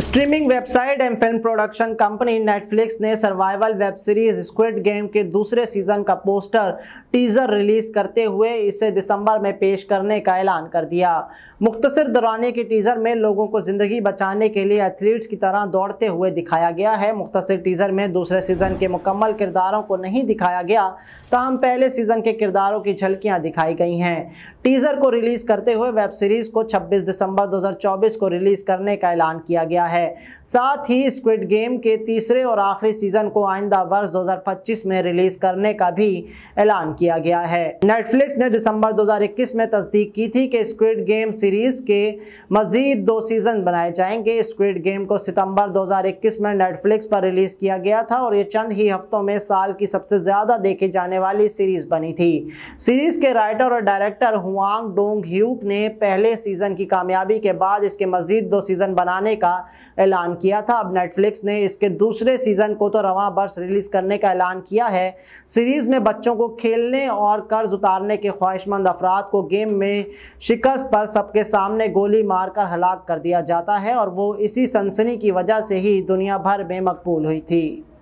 streaming website and film production company Netflix ने survival web series Squid Game के दूसरे season का poster teaser release करते हुए इसे दिसंबर में पेश करने का ऐलान कर दिया मुख्तर दौरानी के टीजर में लोगों को ज़िंदगी बचाने के लिए एथलीट्स की तरह दौड़ते हुए दिखाया गया है मुख्तर टीजर में दूसरे सीज़न के मुकम्मल किरदारों को नहीं दिखाया गया तहम पहले सीज़न के किरदारों की झलकियाँ दिखाई गई हैं टीजर को रिलीज़ करते हुए वेब सीरीज़ को छब्बीस दिसंबर दो को रिलीज़ करने का ऐलान किया गया किया है साथ ही स्क्विड गेम के तीसरे और आखिरी सीजन को आइंदा वर्ष 2025 में रिलीज करने का भी ऐलान किया गया है नेटफ्लिक्स ने दिसंबर 2021 में तस्दीक की थी कि स्क्विड गेम सीरीज के मजीद दो सीजन बनाए जाएंगे स्क्विड गेम को सितंबर 2021 में नेटफ्लिक्स पर रिलीज किया गया था और ये चंद ही हफ्तों में साल की सबसे ज्यादा देखे जाने वाली सीरीज बनी थी सीरीज के राइटर और डायरेक्टर हुआंग डोंग ह्यूक ने पहले सीजन की कामयाबी के बाद इसके मजीद दो सीजन बनाने का ऐलान किया था अब नेटफ्लिक्स ने इसके दूसरे सीजन को तो रवा बर्स रिलीज करने का ऐलान किया है सीरीज में बच्चों को खेलने और कर्ज उतारने के ख्वाहिशमंद अफराद को गेम में शिकस्त पर सबके सामने गोली मारकर हलाक कर दिया जाता है और वो इसी सनसनी की वजह से ही दुनिया भर में मकबूल हुई थी